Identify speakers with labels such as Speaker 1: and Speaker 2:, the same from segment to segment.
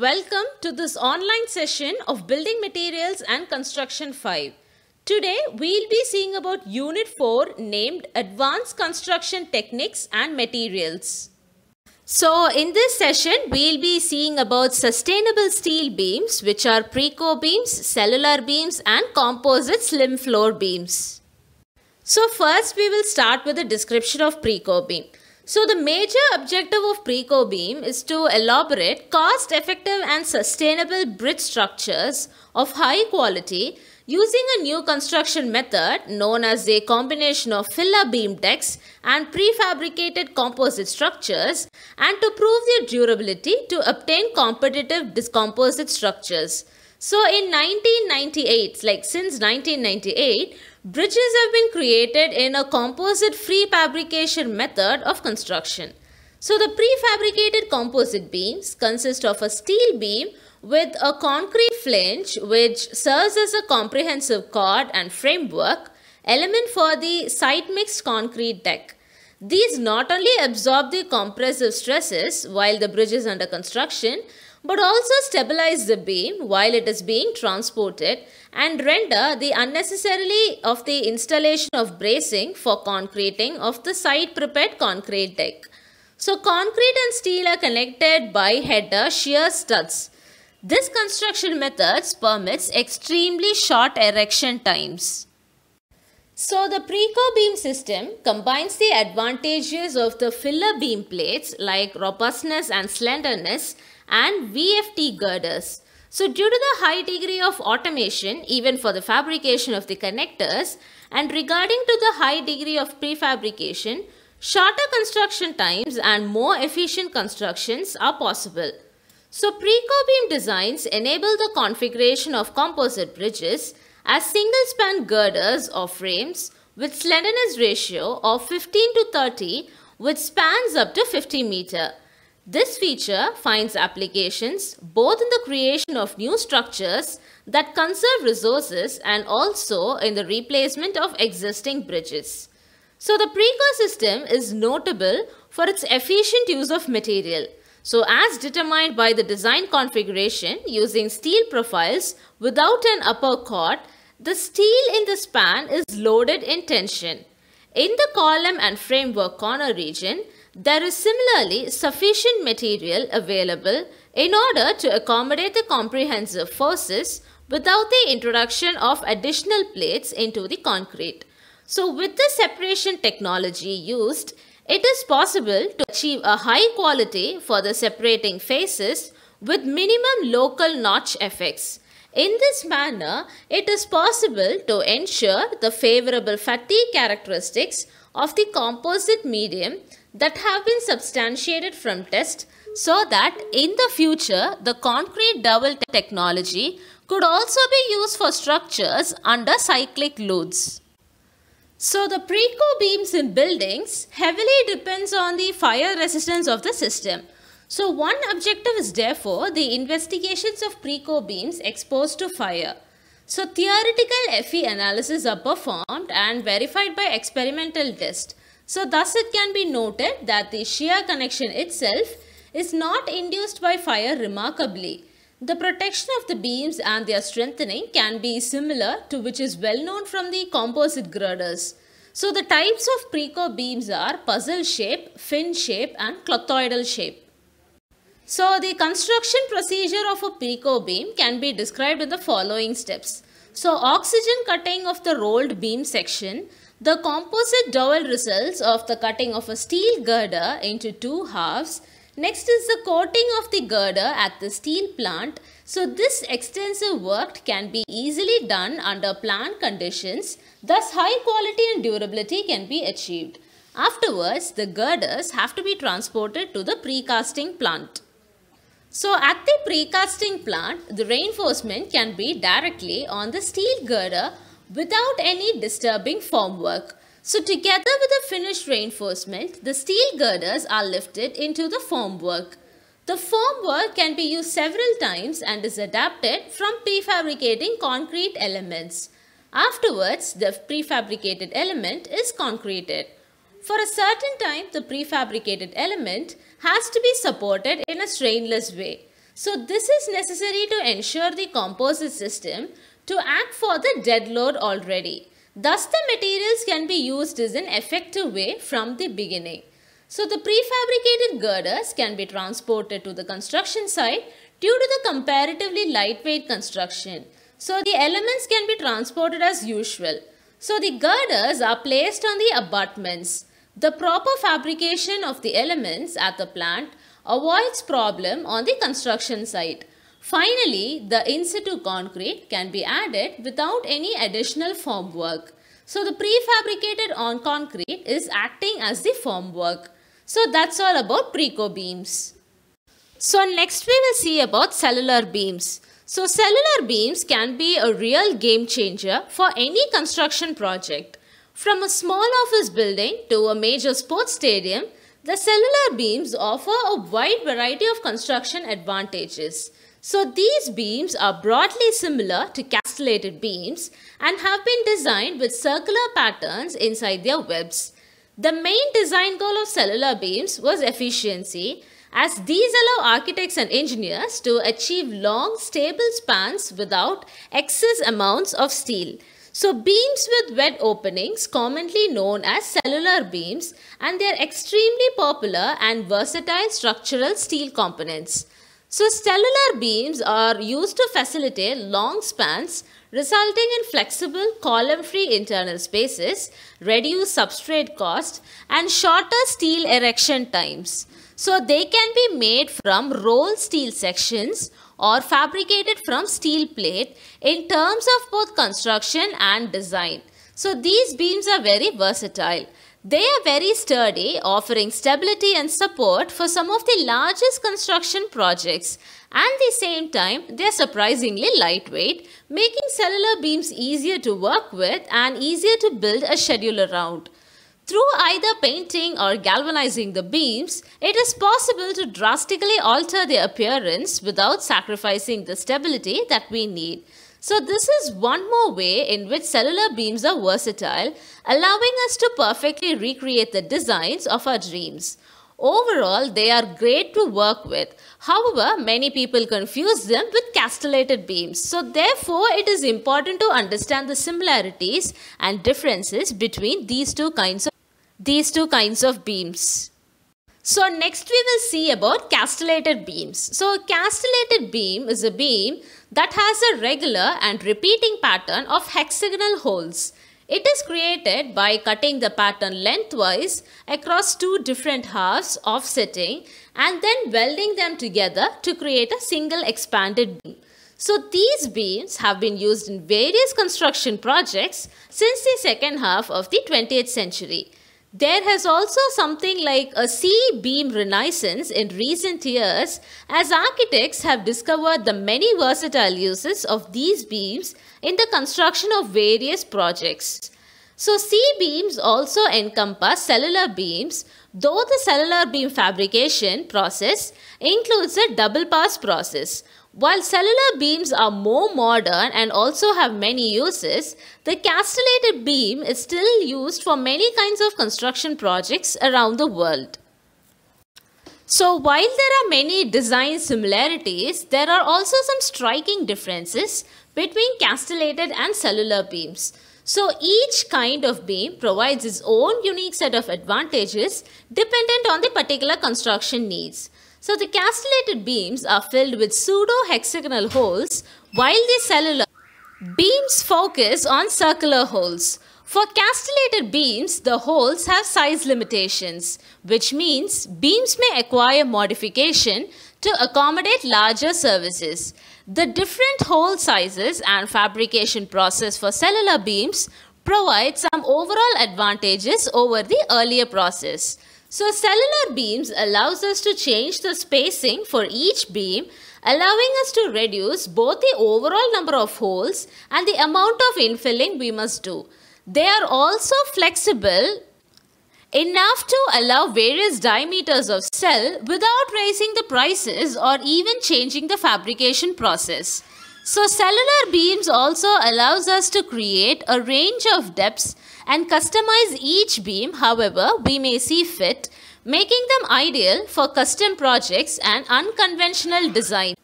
Speaker 1: Welcome to this online session of Building Materials and Construction 5. Today we'll be seeing about Unit 4 named Advanced Construction Techniques and Materials. So in this session we'll be seeing about sustainable steel beams which are preco beams, cellular beams and composite slim floor beams. So first we will start with the description of preco beam. So the major objective of Preco beam is to elaborate cost-effective and sustainable bridge structures of high quality using a new construction method known as a combination of filler beam decks and prefabricated composite structures and to prove their durability to obtain competitive discomposite structures. So in 1998, like since 1998, Bridges have been created in a composite free fabrication method of construction. So the prefabricated composite beams consist of a steel beam with a concrete flange which serves as a comprehensive cord and framework element for the site mixed concrete deck. These not only absorb the compressive stresses while the bridge is under construction, but also stabilize the beam while it is being transported and render the unnecessarily of the installation of bracing for concreting of the site prepared concrete deck. So concrete and steel are connected by header shear studs. This construction method permits extremely short erection times. So the preco beam system combines the advantages of the filler beam plates like robustness and slenderness and VFT girders. So due to the high degree of automation, even for the fabrication of the connectors, and regarding to the high degree of prefabrication, shorter construction times and more efficient constructions are possible. So beam designs enable the configuration of composite bridges as single-span girders or frames with slenderness ratio of 15 to 30 with spans up to 50 meter. This feature finds applications both in the creation of new structures that conserve resources and also in the replacement of existing bridges. So the precast system is notable for its efficient use of material. So as determined by the design configuration using steel profiles without an upper cord, the steel in the span is loaded in tension. In the column and framework corner region, there is similarly sufficient material available in order to accommodate the comprehensive forces without the introduction of additional plates into the concrete. So with the separation technology used, it is possible to achieve a high quality for the separating faces with minimum local notch effects. In this manner, it is possible to ensure the favorable fatigue characteristics of the composite medium that have been substantiated from tests so that in the future the concrete double technology could also be used for structures under cyclic loads. So the preco beams in buildings heavily depends on the fire resistance of the system. So one objective is therefore the investigations of preco beams exposed to fire. So theoretical FE analysis are performed and verified by experimental tests. So thus it can be noted that the shear connection itself is not induced by fire remarkably. The protection of the beams and their strengthening can be similar to which is well known from the composite girders. So the types of preco beams are puzzle shape, fin shape and clothoidal shape. So the construction procedure of a preco beam can be described in the following steps. So oxygen cutting of the rolled beam section the composite dowel results of the cutting of a steel girder into two halves. Next is the coating of the girder at the steel plant. So this extensive work can be easily done under plant conditions. Thus high quality and durability can be achieved. Afterwards, the girders have to be transported to the precasting plant. So at the precasting plant, the reinforcement can be directly on the steel girder without any disturbing formwork. So together with the finished reinforcement, the steel girders are lifted into the formwork. The formwork can be used several times and is adapted from prefabricating concrete elements. Afterwards, the prefabricated element is concreted. For a certain time, the prefabricated element has to be supported in a strainless way. So this is necessary to ensure the composite system to act for the dead load already. Thus the materials can be used in an effective way from the beginning. So the prefabricated girders can be transported to the construction site due to the comparatively lightweight construction. So the elements can be transported as usual. So the girders are placed on the abutments. The proper fabrication of the elements at the plant avoids problem on the construction site. Finally, the in-situ concrete can be added without any additional formwork. So the prefabricated on concrete is acting as the formwork. So that's all about preco beams. So next we will see about cellular beams. So cellular beams can be a real game changer for any construction project. From a small office building to a major sports stadium, the cellular beams offer a wide variety of construction advantages. So these beams are broadly similar to castellated beams and have been designed with circular patterns inside their webs. The main design goal of cellular beams was efficiency as these allow architects and engineers to achieve long stable spans without excess amounts of steel. So beams with wet openings commonly known as cellular beams and they are extremely popular and versatile structural steel components. So stellar beams are used to facilitate long spans resulting in flexible column-free internal spaces, reduced substrate cost and shorter steel erection times. So they can be made from rolled steel sections or fabricated from steel plate in terms of both construction and design. So these beams are very versatile. They are very sturdy, offering stability and support for some of the largest construction projects. At the same time, they are surprisingly lightweight, making cellular beams easier to work with and easier to build a schedule around. Through either painting or galvanizing the beams, it is possible to drastically alter their appearance without sacrificing the stability that we need. So this is one more way in which cellular beams are versatile, allowing us to perfectly recreate the designs of our dreams. Overall, they are great to work with. However, many people confuse them with castellated beams. So therefore, it is important to understand the similarities and differences between these two kinds of, these two kinds of beams. So next we will see about castellated beams. So a castellated beam is a beam that has a regular and repeating pattern of hexagonal holes. It is created by cutting the pattern lengthwise across two different halves offsetting and then welding them together to create a single expanded beam. So these beams have been used in various construction projects since the second half of the 20th century. There has also something like a sea beam renaissance in recent years as architects have discovered the many versatile uses of these beams in the construction of various projects. So sea beams also encompass cellular beams though the cellular beam fabrication process includes a double pass process while cellular beams are more modern and also have many uses, the castellated beam is still used for many kinds of construction projects around the world. So while there are many design similarities, there are also some striking differences between castellated and cellular beams. So each kind of beam provides its own unique set of advantages dependent on the particular construction needs. So the castellated beams are filled with pseudo-hexagonal holes while the cellular beams focus on circular holes. For castellated beams, the holes have size limitations, which means beams may acquire modification to accommodate larger services. The different hole sizes and fabrication process for cellular beams provide some overall advantages over the earlier process. So cellular beams allows us to change the spacing for each beam allowing us to reduce both the overall number of holes and the amount of infilling we must do. They are also flexible enough to allow various diameters of cell without raising the prices or even changing the fabrication process. So cellular beams also allows us to create a range of depths and customize each beam however we may see fit, making them ideal for custom projects and unconventional design.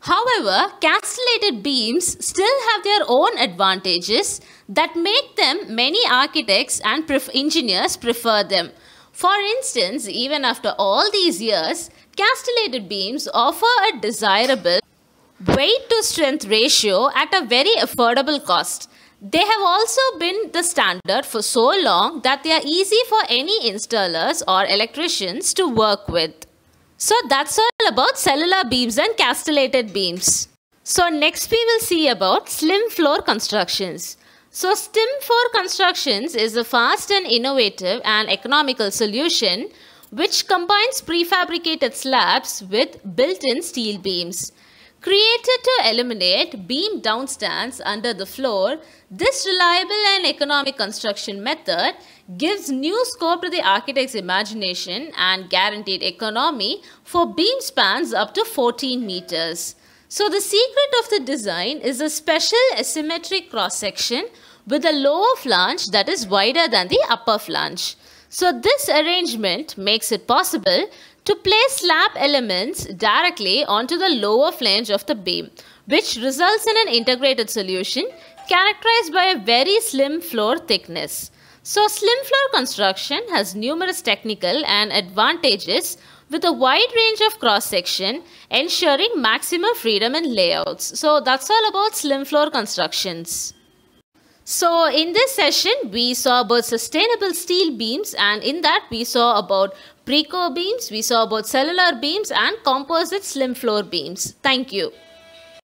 Speaker 1: However, castellated beams still have their own advantages that make them many architects and pref engineers prefer them. For instance, even after all these years, castellated beams offer a desirable weight to strength ratio at a very affordable cost. They have also been the standard for so long that they are easy for any installers or electricians to work with. So that's all about cellular beams and castellated beams. So next we will see about slim floor constructions. So slim floor constructions is a fast and innovative and economical solution which combines prefabricated slabs with built-in steel beams. Created to eliminate beam downstands under the floor, this reliable and economic construction method gives new scope to the architect's imagination and guaranteed economy for beam spans up to 14 meters. So the secret of the design is a special asymmetric cross-section with a lower flange that is wider than the upper flange. So this arrangement makes it possible to place slab elements directly onto the lower flange of the beam, which results in an integrated solution characterized by a very slim floor thickness. So, slim floor construction has numerous technical and advantages with a wide range of cross section, ensuring maximum freedom in layouts. So, that's all about slim floor constructions. So in this session, we saw about sustainable steel beams and in that we saw about Preco beams, we saw about cellular beams and composite slim floor beams. Thank you.